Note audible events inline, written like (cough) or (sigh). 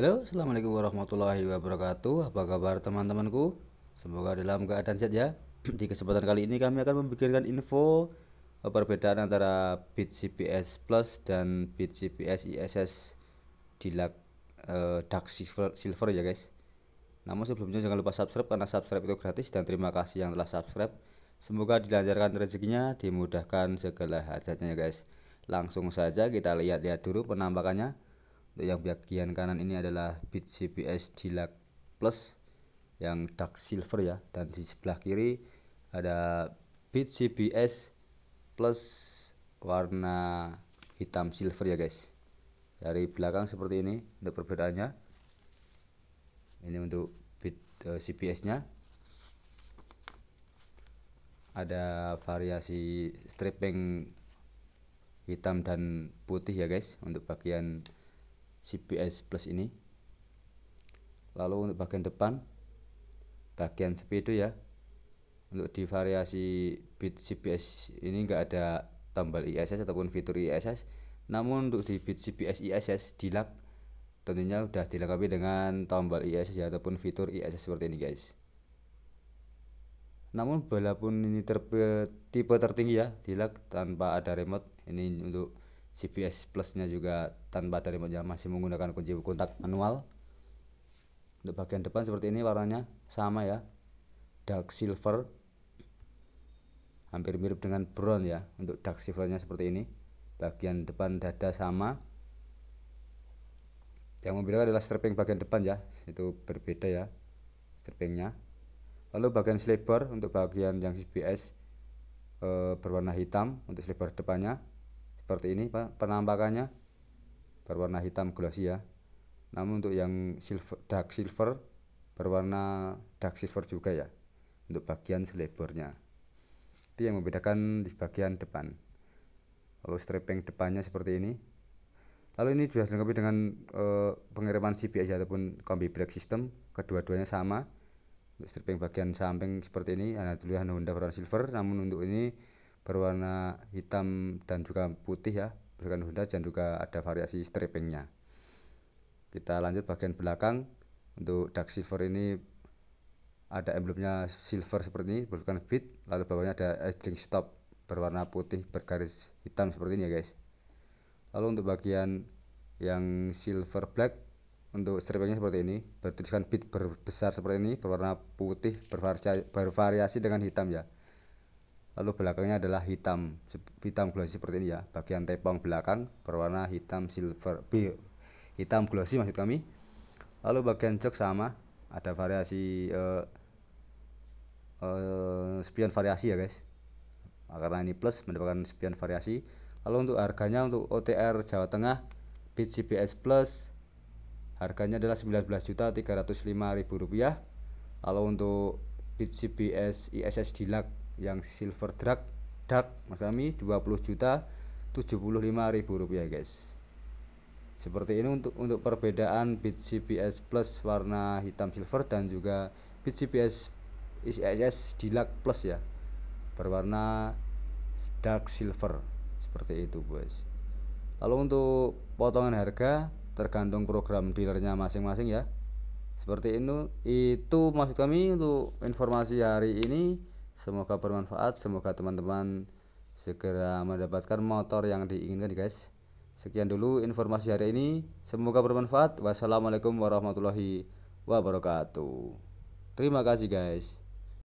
Halo, Assalamualaikum warahmatullahi wabarakatuh Apa kabar teman-temanku? Semoga dalam keadaan sehat ya (clears throat) Di kesempatan kali ini kami akan memberikan info eh, Perbedaan antara bit Plus dan bit ISS di lag, eh, Dark silver, silver ya guys Namun sebelumnya jangan lupa subscribe karena subscribe itu gratis Dan terima kasih yang telah subscribe Semoga dilancarkan rezekinya, dimudahkan segala hajatnya ya guys Langsung saja kita lihat-lihat dulu penampakannya untuk yang bagian kanan ini adalah bit CPS Dilac Plus yang dark silver ya dan di sebelah kiri ada bit CPS plus warna hitam silver ya guys dari belakang seperti ini untuk perbedaannya ini untuk bit uh, eh, CPS nya ada variasi striping hitam dan putih ya guys untuk bagian CBS Plus ini lalu untuk bagian depan bagian speedo ya untuk di variasi bit CBS ini enggak ada tombol ISS ataupun fitur ISS namun untuk di bit CBS ISS dilak tentunya sudah dilengkapi dengan tombol ISS ya, ataupun fitur ISS seperti ini guys namun walaupun ini tipe tertinggi ya dilak tanpa ada remote ini untuk CPS plusnya juga tanpa dari jam masih menggunakan kunci kontak manual untuk bagian depan seperti ini warnanya sama ya dark silver hampir mirip dengan brown ya untuk dark silvernya seperti ini bagian depan dada sama yang membedakan adalah striping bagian depan ya itu berbeda ya stripingnya lalu bagian slipper untuk bagian yang CBS e, eh, berwarna hitam untuk slipper depannya seperti ini Pak penampakannya berwarna hitam glossy ya namun untuk yang silver, dark silver berwarna dark silver juga ya untuk bagian selebornya itu yang membedakan di bagian depan lalu stripping depannya seperti ini lalu ini sudah dilengkapi dengan e, pengiriman CBS ataupun kombi brake system kedua-duanya sama untuk stripping bagian samping seperti ini ada tulisan Honda berwarna silver namun untuk ini berwarna hitam dan juga putih ya berikan Honda dan juga ada variasi stripingnya kita lanjut bagian belakang untuk dark silver ini ada emblemnya silver seperti ini berikan bit lalu bawahnya ada edging stop berwarna putih bergaris hitam seperti ini ya guys lalu untuk bagian yang silver black untuk stripingnya seperti ini bertuliskan bit berbesar seperti ini berwarna putih bervariasi dengan hitam ya lalu belakangnya adalah hitam hitam glossy seperti ini ya bagian tepong belakang berwarna hitam silver hitam glossy maksud kami lalu bagian jok sama ada variasi eh, eh, spion variasi ya guys karena ini plus mendapatkan spion variasi lalu untuk harganya untuk OTR Jawa Tengah bit CBS plus harganya adalah juta ribu rupiah lalu untuk bit CBS ISS Deluxe yang silver drag dark mas kami 20 juta 75 ribu rupiah guys seperti ini untuk untuk perbedaan bit CPS plus warna hitam silver dan juga bit CPS ISS Deluxe Plus ya berwarna dark silver seperti itu guys lalu untuk potongan harga tergantung program dealernya masing-masing ya seperti itu itu maksud kami untuk informasi hari ini Semoga bermanfaat, semoga teman-teman segera mendapatkan motor yang diinginkan guys. Sekian dulu informasi hari ini, semoga bermanfaat. Wassalamualaikum warahmatullahi wabarakatuh. Terima kasih guys.